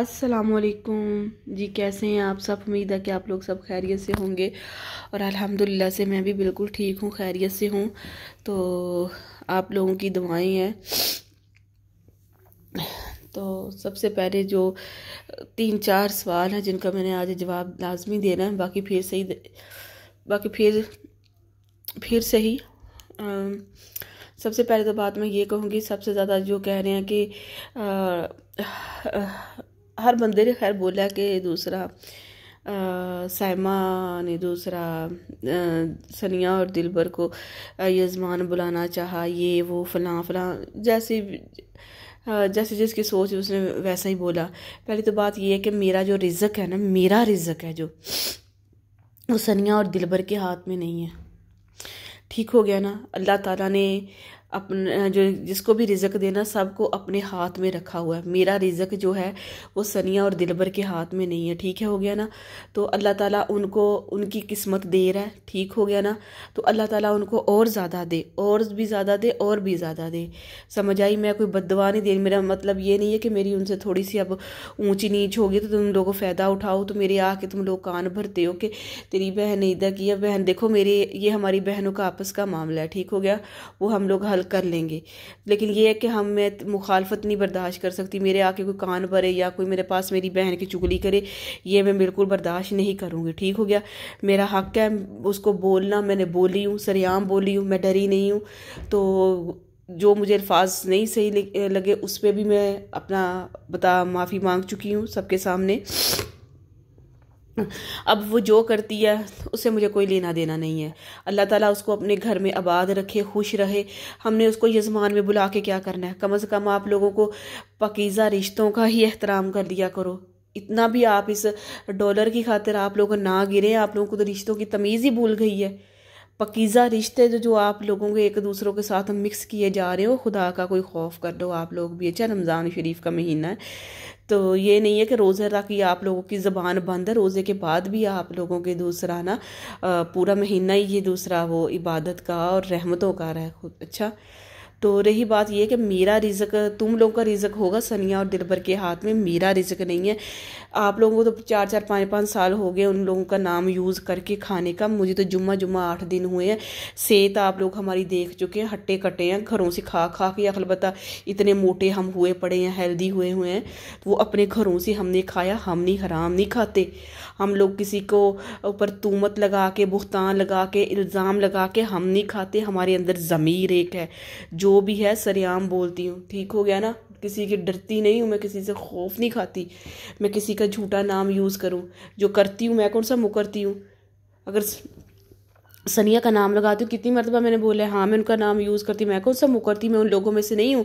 असलकुम जी कैसे हैं आप सब उम्मीद है कि आप लोग सब खैरियत से होंगे और अल्हम्दुलिल्लाह से मैं भी बिल्कुल ठीक हूँ खैरियत से हूँ तो आप लोगों की दुआएं हैं तो सबसे पहले जो तीन चार सवाल हैं जिनका मैंने आज जवाब लाजमी देना है बाकी फिर से ही बाकी फिर फिर से ही आ, सबसे पहले तो बात मैं ये कहूँगी सबसे ज़्यादा जो कह रहे हैं कि आ, आ, हर बंदे ने खैर बोला कि दूसरा सैमा ने दूसरा सनिया और दिलबर को यजमान बुलाना चाहा ये वो फलां फलां जैसे जैसे जिसकी सोच उसने वैसा ही बोला पहली तो बात ये है कि मेरा जो रिजक है ना मेरा रिजक है जो वो सनिया और दिलबर के हाथ में नहीं है ठीक हो गया ना अल्लाह ताला ने अपना जो जिसको भी रिजक देना सबको अपने हाथ में रखा हुआ है मेरा रिजक जो है वो सनिया और दिलबर के हाथ में नहीं है ठीक है हो गया ना तो अल्लाह ताला उनको उनकी किस्मत दे रहा है ठीक हो गया ना तो अल्लाह ताला उनको और ज़्यादा दे और भी ज़्यादा दे और भी ज़्यादा दे समझ आई मैं कोई बदवा नहीं दे मेरा मतलब ये नहीं है कि मेरी उनसे थोड़ी सी अब ऊँची नीच होगी तो तुम लोगों फ़ायदा उठाओ तो मेरे आके तुम लोग कान भरते हो कि तेरी बहन ईदा की बहन देखो मेरे ये हमारी बहनों का आपस का मामला है ठीक हो गया वो हम लोग हल कर लेंगे लेकिन ये है कि हम मैं मुखालफत नहीं बर्दाश्त कर सकती मेरे आके कोई कान भरे या कोई मेरे पास मेरी बहन की चुगली करे ये मैं बिल्कुल बर्दाश्त नहीं करूँगी ठीक हो गया मेरा हक है उसको बोलना मैंने बोली हूँ सरेआम बोली हूँ मैं डरी नहीं हूँ तो जो मुझे अल्फाज नहीं सही लगे उस पर भी मैं अपना बता माफ़ी मांग चुकी हूँ सबके सामने अब वो जो करती है उससे मुझे कोई लेना देना नहीं है अल्लाह ताला उसको अपने घर में आबाद रखे खुश रहे हमने उसको यजमान में बुला के क्या करना है कम से कम आप लोगों को पकीज़ा रिश्तों का ही एहतराम कर दिया करो इतना भी आप इस डॉलर की खातिर आप लोग ना गिरे आप लोगों को तो रिश्तों की तमीज़ ही भूल गई है पकीज़ा रिश्ते जो जो आप लोगों के एक दूसरों के साथ मिक्स किए जा रहे हो खुदा का कोई खौफ कर लो आप लोग भी अच्छा रमज़ान शरीफ का महीना है तो ये नहीं है कि रोजे रख ये आप लोगों की ज़बान बंद है रोज़े के बाद भी आप लोगों के दूसरा ना पूरा महीना ही ये दूसरा वो इबादत का और रहमतों का रह अच्छा तो रही बात यह कि मेरा रिजक तुम लोगों का रिजक होगा सनिया और दिलबर के हाथ में मेरा रिजक नहीं है आप लोगों को तो चार चार पाँच पाँच साल हो गए उन लोगों का नाम यूज़ करके खाने का मुझे तो जुम्मा जुम्मा आठ दिन हुए हैं सेहत आप लोग हमारी देख चुके हैं हट्टे कटे हैं घरों से खा खा के अखलबत्ता इतने मोटे हम हुए पड़े हैं हेल्दी हुए हुए हैं वो अपने घरों से हमने खाया हम नहीं हराम नहीं खाते हम लोग किसी को ऊपर तूमत लगा के बुख्तान लगा के इल्ज़ाम लगा के हम नहीं खाते हमारे अंदर ज़मीर एक है जो भी है सरेआम बोलती हूँ ठीक हो गया ना किसी की डरती नहीं हूँ मैं किसी से खौफ नहीं खाती मैं किसी का झूठा नाम यूज़ करूँ जो करती हूँ मैं कौन सा मुकरती हूँ अगर सनिया का नाम लगाती हूँ कितनी मरतबा मैंने बोला है हाँ मैं उनका नाम यूज़ करती मैं कौन सा मुकरती मैं उन लोगों में से नहीं हूँ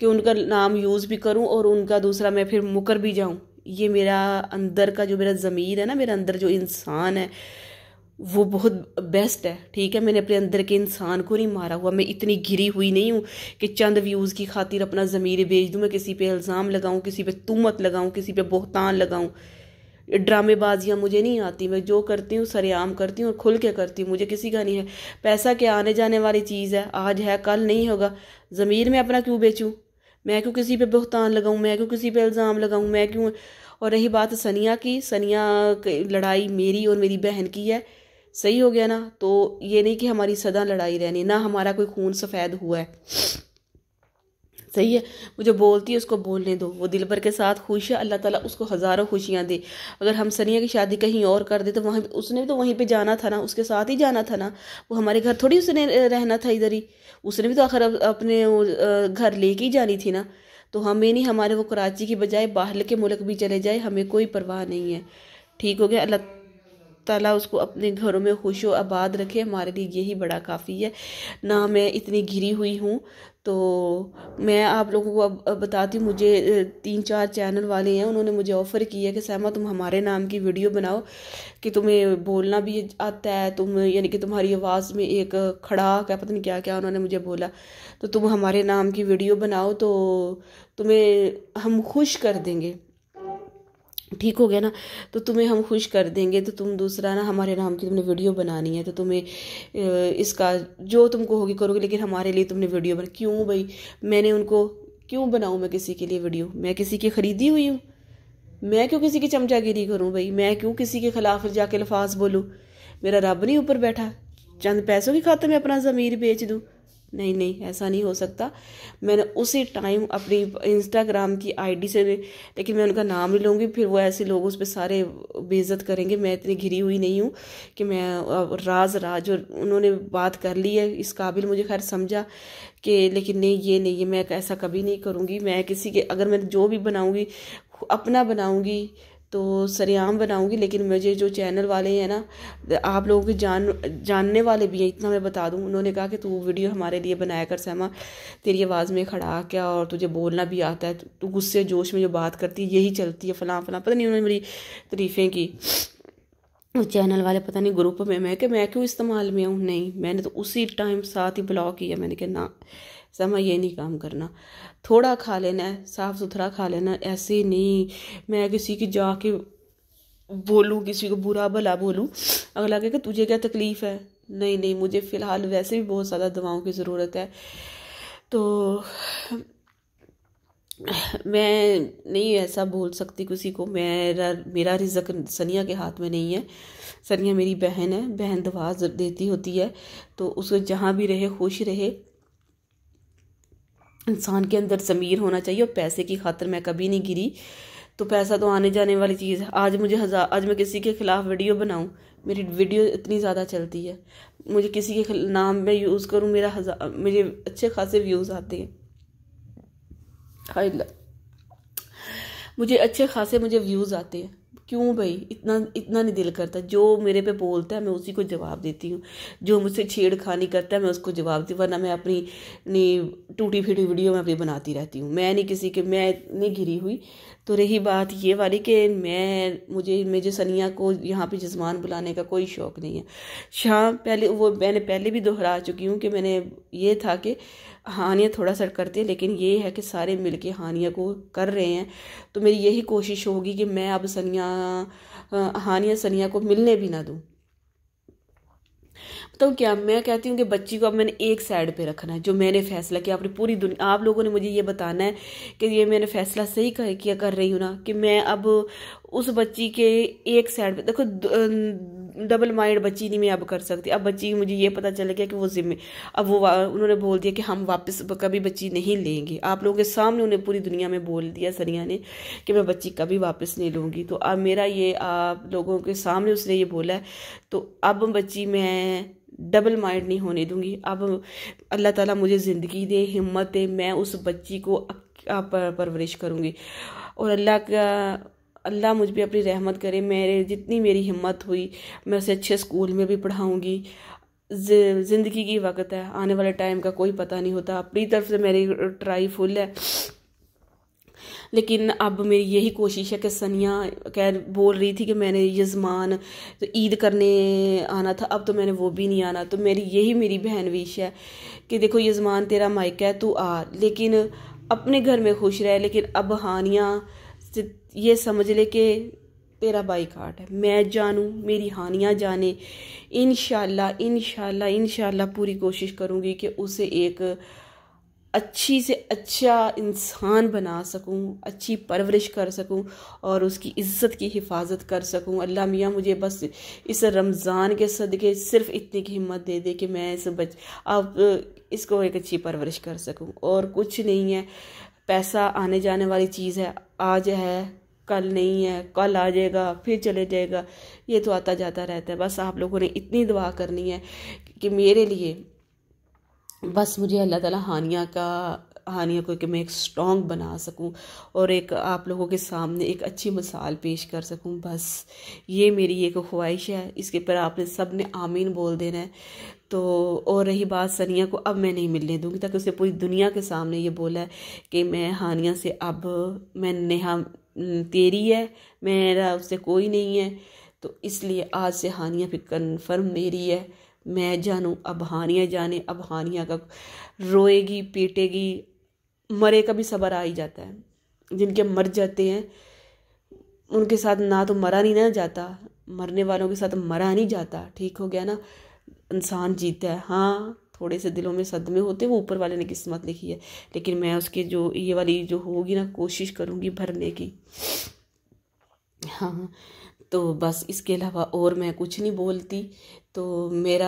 कि उनका नाम यूज़ भी करूँ और उनका दूसरा मैं फिर मुकर भी जाऊँ ये मेरा अंदर का जो मेरा ज़मीर है ना मेरा अंदर जो इंसान है वो बहुत बेस्ट है ठीक है मैंने अपने अंदर के इंसान को नहीं मारा हुआ मैं इतनी घिरी हुई नहीं हूँ कि चंद व्यूज़ की खातिर अपना ज़मीर बेच दूँ मैं किसी पे इल्ज़ाम लगाऊँ किसी पे तुमत लगाऊँ किसी पे बोहतान लगाऊँ ड्रामेबाजियाँ मुझे नहीं आती मैं जो करती हूँ सरेआम करती हूँ और खुल के करती हूँ मुझे किसी का नहीं है पैसा क्या आने जाने वाली चीज़ है आज है कल नहीं होगा ज़मीर में अपना क्यों बेचूँ मैं क्यों किसी पे बहुतान लगाऊँ मैं क्यों किसी पे इल्ज़ाम लगाऊँ मैं क्यों और रही बात सनिया की सनिया लड़ाई मेरी और मेरी बहन की है सही हो गया ना तो ये नहीं कि हमारी सदा लड़ाई रहनी ना हमारा कोई खून सफ़ेद हुआ है सही है वो जो बोलती है उसको बोलने दो वो दिल भर के साथ खुश है अल्लाह ताला उसको हज़ारों खुशियाँ दे अगर हम सनिया की शादी कहीं और कर दे तो वहाँ उसने भी तो वहीं पे जाना था ना उसके साथ ही जाना था ना वो हमारे घर थोड़ी उसने रहना था इधर ही उसने भी तो आखिर अपने घर लेके ही जानी थी ना तो हमें नहीं हमारे वो कराची की बजाय बाहर के मुल्क भी चले जाए हमें कोई परवाह नहीं है ठीक हो गया अल्लाह ताला उसको अपने घरों में खुश व आबाद रखे हमारे लिए यही बड़ा काफ़ी है ना मैं इतनी घिरी हुई हूँ तो मैं आप लोगों को अब बताती हूँ मुझे तीन चार चैनल वाले हैं उन्होंने मुझे ऑफ़र किया कि सहमा तुम हमारे नाम की वीडियो बनाओ कि तुम्हें बोलना भी आता है तुम यानी कि तुम्हारी आवाज़ में एक खड़ा क्या पता नहीं क्या क्या उन्होंने मुझे बोला तो तुम हमारे नाम की वीडियो बनाओ तो तुम्हें हम खुश कर देंगे ठीक हो गया ना तो तुम्हें हम खुश कर देंगे तो तुम दूसरा ना हमारे नाम की तुमने वीडियो बनानी है तो तुम्हें इसका जो तुमको होगी करोगे लेकिन हमारे लिए तुमने वीडियो बना क्यों भाई मैंने उनको क्यों बनाऊँ मैं किसी के लिए वीडियो मैं किसी की ख़रीदी हुई हूँ मैं क्यों किसी की चमचागिरी करूँ भाई मैं क्यों किसी के ख़िलाफ़ जाके लफाज बोलूँ मेरा रब नहीं ऊपर बैठा चंद पैसों की खातर मैं अपना ज़मीर बेच दूँ नहीं नहीं ऐसा नहीं हो सकता मैंने उसी टाइम अपनी इंस्टाग्राम की आईडी से लेकिन मैं उनका नाम नहीं लूँगी फिर वो ऐसे लोग उस पर सारे बेइज्जत करेंगे मैं इतनी घिरी हुई नहीं हूँ कि मैं राज राज और उन्होंने बात कर ली है इस काबिल मुझे खैर समझा कि लेकिन नहीं ये नहीं ये मैं ऐसा कभी नहीं करूँगी मैं किसी के अगर मैं जो भी बनाऊँगी अपना बनाऊँगी तो सरेआम बनाऊंगी लेकिन मुझे जो चैनल वाले हैं ना आप लोगों के जान जानने वाले भी हैं इतना मैं बता दूं उन्होंने कहा कि तू वीडियो हमारे लिए बनाया कर सहमा तेरी आवाज़ में खड़ा क्या और तुझे बोलना भी आता है तू गुस्से जोश में जो बात करती है यही चलती है फलां फलां पता नहीं उन्होंने मेरी तारीफ़ें की चैनल वाले पता नहीं ग्रुप में मैं क्या मैं क्यों इस्तेमाल में हूँ नहीं मैंने तो उसी टाइम साथ ही ब्लॉक किया मैंने कहा ना समा ये नहीं काम करना थोड़ा खा लेना है साफ़ सुथरा खा लेना ऐसे नहीं मैं किसी की जाके बोलूँ किसी को बुरा भला बोलूँ अगला कहकर तुझे क्या तकलीफ़ है नहीं नहीं मुझे फ़िलहाल वैसे भी बहुत ज़्यादा दवाओं की ज़रूरत है तो मैं नहीं ऐसा बोल सकती किसी को मेरा मेरा रिजक सनिया के हाथ में नहीं है सनिया मेरी बहन है बहन दवा देती होती है तो उसको जहाँ भी रहे खुश रहे इंसान के अंदर ज़मीर होना चाहिए और पैसे की खातर मैं कभी नहीं गिरी तो पैसा तो आने जाने वाली चीज़ है आज मुझे हज़ार आज मैं किसी के ख़िलाफ़ वीडियो बनाऊँ मेरी वीडियो इतनी ज़्यादा चलती है मुझे किसी के नाम में यूज़ करूँ मेरा हज़ार मेरे अच्छे खासे व्यूज़ आते हैं मुझे अच्छे खासे मुझे व्यूज़ आते हैं क्यों भाई इतना इतना नहीं दिल करता जो मेरे पे बोलता है मैं उसी को जवाब देती हूँ जो मुझसे छेड़खानी करता है मैं उसको जवाब देती वरना मैं अपनी अपनी टूटी फूटी वीडियो मैं अपनी बनाती रहती हूँ मैं नहीं किसी के मैं नहीं घिरी हुई तो रही बात ये वाली कि मैं मुझे मुझे सनिया को यहाँ पे जजमान बुलाने का कोई शौक़ नहीं है शाम पहले वो मैंने पहले भी दोहरा चुकी हूँ कि मैंने ये था कि हानिया थोड़ा सा करते हैं लेकिन ये है कि सारे मिल के हानिया को कर रहे हैं तो मेरी यही कोशिश होगी कि मैं अब सनिया हानिया सनिया को मिलने भी ना दूँ तो क्या मैं कहती हूँ कि बच्ची को अब मैंने एक साइड पे रखना है जो मैंने फैसला किया आपने पूरी दुनिया आप लोगों ने मुझे ये बताना है कि ये मैंने फैसला सही कर, किया कर रही हूँ ना कि मैं अब उस बच्ची के एक साइड पे देखो डबल माइंड अं, बच्ची नहीं मैं अब कर सकती अब बच्ची मुझे ये पता चल गया कि वो जिम्मे अब वो उन्होंने बोल दिया कि हम वापस कभी बच्ची नहीं लेंगे आप लोगों के सामने उन्हें पूरी दुनिया में बोल दिया सरिया ने कि मैं बच्ची कभी वापस नहीं लूँगी तो अब मेरा ये आप लोगों के सामने उसने ये बोला है तो अब बच्ची मैं डबल माइंड नहीं होने दूंगी अब अल्लाह ताला मुझे ज़िंदगी दे हिम्मत दे मैं उस बच्ची को पर, परवरिश करूँगी और अल्लाह का अल्लाह मुझ पर अपनी रहमत करे मेरे जितनी मेरी हिम्मत हुई मैं उसे अच्छे स्कूल में भी पढ़ाऊँगी ज़िंदगी की वक्त है आने वाले टाइम का कोई पता नहीं होता अपनी तरफ से मेरी ट्राई फुल है लेकिन अब मेरी यही कोशिश है कि सनिया कह बोल रही थी कि मैंने यजमान तो ईद करने आना था अब तो मैंने वो भी नहीं आना तो मेरी यही मेरी बहन विश है कि देखो यजमान तेरा माइक है तू आ लेकिन अपने घर में खुश रहे लेकिन अब हानिया तो ये समझ ले कि तेरा बाईकाट है मैं जानूँ मेरी हानियाँ जाने इन शाला इन शाला इन शाला पूरी कोशिश करूँगी कि उसे एक अच्छी से अच्छा इंसान बना सकूं अच्छी परवरिश कर सकूं और उसकी इज्जत की हिफाजत कर सकूं अल्लाह मियाँ मुझे बस इस रमज़ान के सदक़े सिर्फ इतनी की हिम्मत दे दे कि मैं इस बच आप इसको एक अच्छी परवरिश कर सकूं और कुछ नहीं है पैसा आने जाने वाली चीज़ है आज है कल नहीं है कल आ जाएगा फिर चले जाएगा ये तो आता जाता रहता है बस आप लोगों ने इतनी दुआ करनी है कि मेरे लिए बस मुझे अल्लाह ताला हानिया का हानिया को कि मैं एक स्ट्रॉन्ग बना सकूं और एक आप लोगों के सामने एक अच्छी मिसाल पेश कर सकूं बस ये मेरी एक ख्वाहिश है इसके पर आपने सब ने आमीन बोल देना है तो और रही बात सनिया को अब मैं नहीं मिलने दूंगी ताकि उसने पूरी दुनिया के सामने ये बोला है कि मैं हानिया से अब मैं नेहा तेरी है मेरा उससे कोई नहीं है तो इसलिए आज से हानिया फिर कन्फर्म मेरी है मैं जानूँ अब हानिया जाने अब हानिया का रोएगी पीटेगी मरे का भी सबर आ ही जाता है जिनके मर जाते हैं उनके साथ ना तो मरा नहीं ना जाता मरने वालों के साथ मरा नहीं जाता ठीक हो गया ना इंसान जीता है हाँ थोड़े से दिलों में सदमे होते हैं वो ऊपर वाले ने किस्मत लिखी है लेकिन मैं उसकी जो ये वाली जो होगी ना कोशिश करूँगी भरने की हाँ तो बस इसके अलावा और मैं कुछ नहीं बोलती तो मेरा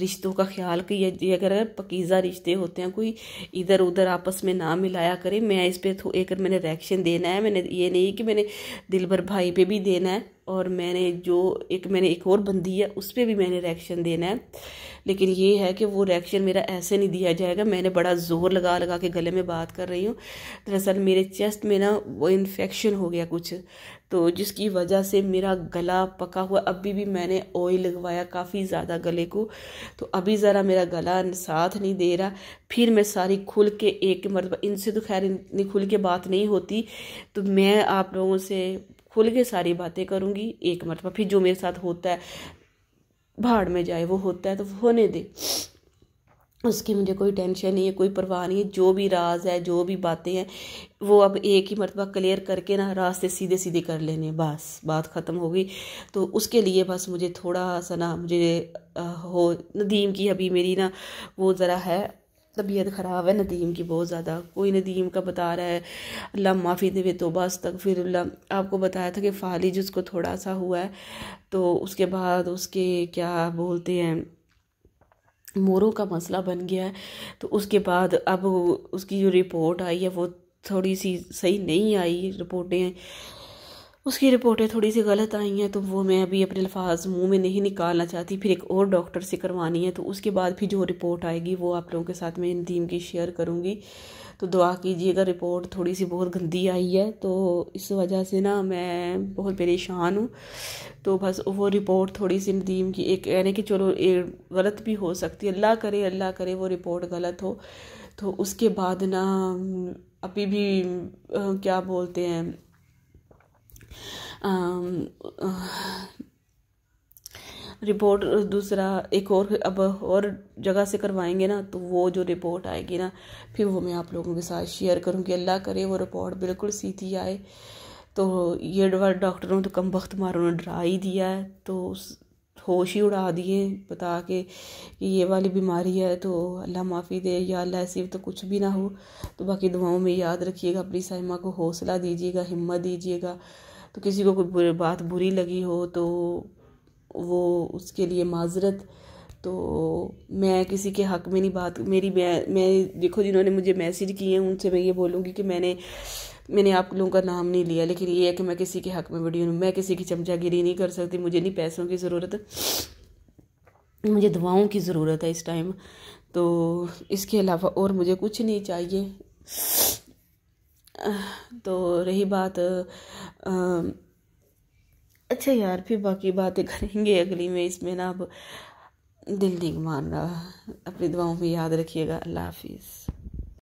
रिश्तों का ख्याल कि अगर पकीज़ा रिश्ते होते हैं कोई इधर उधर आपस में ना मिलाया करे मैं इस पर एक मैंने रिएक्शन देना है मैंने ये नहीं कि मैंने दिल भर भाई पे भी देना है और मैंने जो एक मैंने एक और बंदी है उस पर भी मैंने रिएक्शन देना है लेकिन ये है कि वो रिएक्शन मेरा ऐसे नहीं दिया जाएगा मैंने बड़ा ज़ोर लगा लगा के गले में बात कर रही हूँ दरअसल मेरे चेस्ट में ना वो इन्फेक्शन हो गया कुछ तो जिसकी वजह से मेरा गला पका हुआ अभी भी मैंने ऑयल लगवाया काफ़ी ज़्यादा गले को तो अभी ज़रा मेरा गला साथ नहीं दे रहा फिर मैं सारी खुल के एक मरतबा इनसे तो खैर इतनी खुल के बात नहीं होती तो मैं आप लोगों से खुल के सारी बातें करूँगी एक मरतबा फिर जो मेरे साथ होता है भाड़ में जाए वो होता है तो होने दे उसकी मुझे कोई टेंशन नहीं है कोई परवाह नहीं है जो भी राज है जो भी बातें हैं वो अब एक ही मरतबा क्लियर करके ना रास्ते सीधे सीधे कर लेने बस बात ख़त्म हो गई तो उसके लिए बस मुझे थोड़ा सा ना मुझे आ, हो नदीम की अभी मेरी ना वो ज़रा है तबीयत ख़राब है नदीम की बहुत ज़्यादा कोई नदीम का बता रहा है अल्लाह माफ़ी देवे तो बस तक फिर आपको बताया था कि फालिज उसको थोड़ा सा हुआ है तो उसके बाद उसके क्या बोलते हैं मोरों का मसला बन गया है तो उसके बाद अब उसकी जो रिपोर्ट आई है वो थोड़ी सी सही नहीं आई रिपोर्टें उसकी रिपोर्टें थोड़ी सी गलत आई हैं तो वो मैं अभी अपने लफाज मुंह में नहीं निकालना चाहती फिर एक और डॉक्टर से करवानी है तो उसके बाद फिर जो रिपोर्ट आएगी वो आप लोगों के साथ मैं नदीम की शेयर करूँगी तो दुआ कीजिएगा रिपोर्ट थोड़ी सी बहुत गंदी आई है तो इस वजह से ना मैं बहुत परेशान हूँ तो बस वो रिपोर्ट थोड़ी सी नदीम की एक यानी कि चलो गलत भी हो सकती है अल्लाह करे अल्लाह करे वो रिपोर्ट गलत हो तो उसके बाद ना अभी भी आ, क्या बोलते हैं रिपोर्ट um, दूसरा एक और अब और जगह से करवाएंगे ना तो वो जो रिपोर्ट आएगी ना फिर वो मैं आप लोगों के साथ शेयर करूँगी अल्लाह करे वो रिपोर्ट बिल्कुल सीधी आए तो ये डॉक्टरों तो कम वक्त मारों ने डरा ही दिया है तो उस होश ही उड़ा दिए बता के कि ये वाली बीमारी है तो अल्लाह माफ़ी दे या अल्लाह ऐसी तो कुछ भी ना हो तो बाकी दुआओं में याद रखिएगा अपनी साइमा को हौसला दीजिएगा हिम्मत दीजिएगा तो किसी को कोई बात बुरी लगी हो तो वो उसके लिए माजरत तो मैं किसी के हक में नहीं बात मेरी मैं मैं देखो जिन्होंने मुझे मैसेज किए हैं उनसे मैं ये बोलूँगी कि मैंने मैंने आप लोगों का नाम नहीं लिया लेकिन ये है कि मैं किसी के हक में बड़ी हूँ मैं किसी की चमचागिरी नहीं कर सकती मुझे नहीं पैसों की ज़रूरत मुझे दुआओं की ज़रूरत है इस टाइम तो इसके अलावा और मुझे कुछ नहीं चाहिए तो रही बात अच्छा यार फिर बाकी बातें करेंगे अगली में इसमें ना आप दिल दिख मान रहा अपनी दुआओं में याद रखिएगा अल्लाह हाफिज़